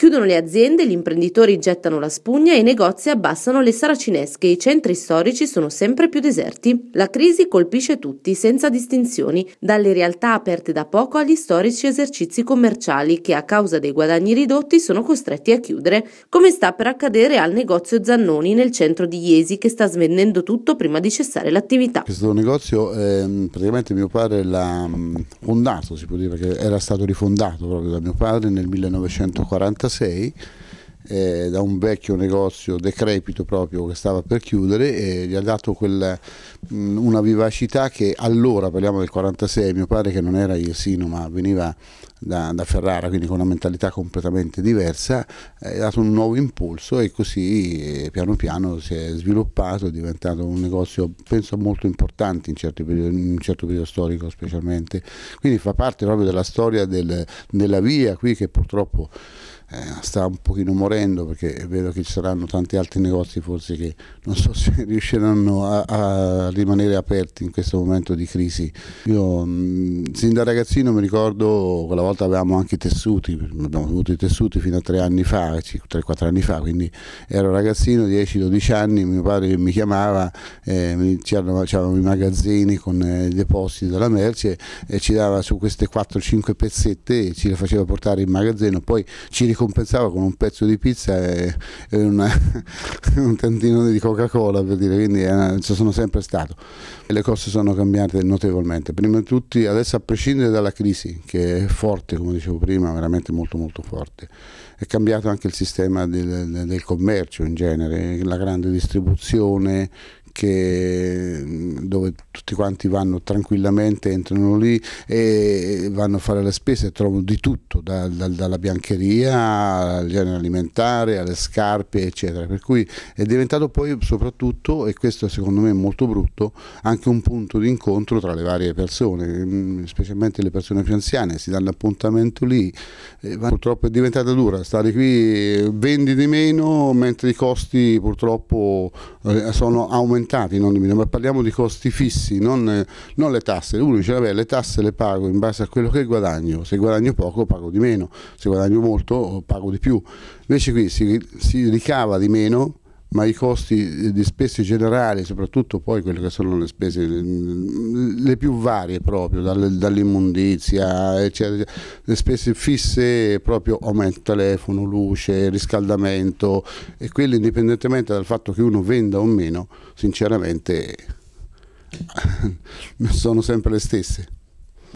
Chiudono le aziende, gli imprenditori gettano la spugna e i negozi abbassano le saracinesche. I centri storici sono sempre più deserti. La crisi colpisce tutti, senza distinzioni, dalle realtà aperte da poco agli storici esercizi commerciali che a causa dei guadagni ridotti sono costretti a chiudere, come sta per accadere al negozio Zannoni nel centro di Iesi che sta svendendo tutto prima di cessare l'attività. Questo negozio è ehm, praticamente mio padre l'ha mm, fondato, si può dire, perché era stato rifondato proprio da mio padre nel 1946 1986 eh, da un vecchio negozio decrepito proprio che stava per chiudere e gli ha dato quella, mh, mm, una vivacità che allora, parliamo del 46, mio padre che non era irsino ma veniva da, da, Ferrara, quindi con una mentalità completamente diversa, eh, ha dato un nuovo impulso e così eh, piano piano si è sviluppato, è diventato un negozio penso molto importante in, periodi, in un certo periodo storico specialmente, quindi fa parte proprio della storia del, della via qui che purtroppo eh, sta un pochino morendo perché è vero che ci saranno tanti altri negozi forse che non so se riusciranno a, a rimanere aperti in questo momento di crisi. Io mh, mm, sin da ragazzino mi ricordo, quella volta avevamo anche i tessuti, abbiamo avuto i tessuti fino a tre anni fa, 3-4 anni fa, quindi ero ragazzino, 10-12 anni, mio padre mi chiamava, eh, c'erano, i magazzini con eh, i depositi della merce e ci dava su queste 4-5 pezzette e ci le faceva portare in magazzino, poi ci ricordava compensava con un pezzo di pizza e, e una, un tantino di Coca-Cola per dire, quindi eh, ci sono sempre stato. E le cose sono cambiate notevolmente, prima di tutti adesso a prescindere dalla crisi che è forte come dicevo prima, veramente molto molto forte, è cambiato anche il sistema del, del commercio in genere, la grande distribuzione che, mm, dove tutti quanti vanno tranquillamente, entrano lì e vanno a fare le spese e trovano di tutto, da, da, dalla biancheria al genere alimentare, alle scarpe, eccetera. Per cui è diventato poi soprattutto, e questo secondo me è molto brutto, anche un punto di incontro tra le varie persone, mm, specialmente le persone più anziane, si danno appuntamento lì, eh, purtroppo è diventata dura, stare qui eh, vendi di meno mentre i costi purtroppo eh, sono aumentati aumentati, non diminuiti, ma parliamo di costi fissi, non, non le tasse. Uno dice, vabbè, le tasse le pago in base a quello che guadagno, se guadagno poco pago di meno, se guadagno molto pago di più. Invece qui si, si ricava di meno ma i costi di spese generali, soprattutto poi quelle che sono le spese le più varie proprio, dall'immondizia, eccetera, le spese fisse proprio aumento telefono, luce, riscaldamento e quelle indipendentemente dal fatto che uno venda o meno, sinceramente sono sempre le stesse.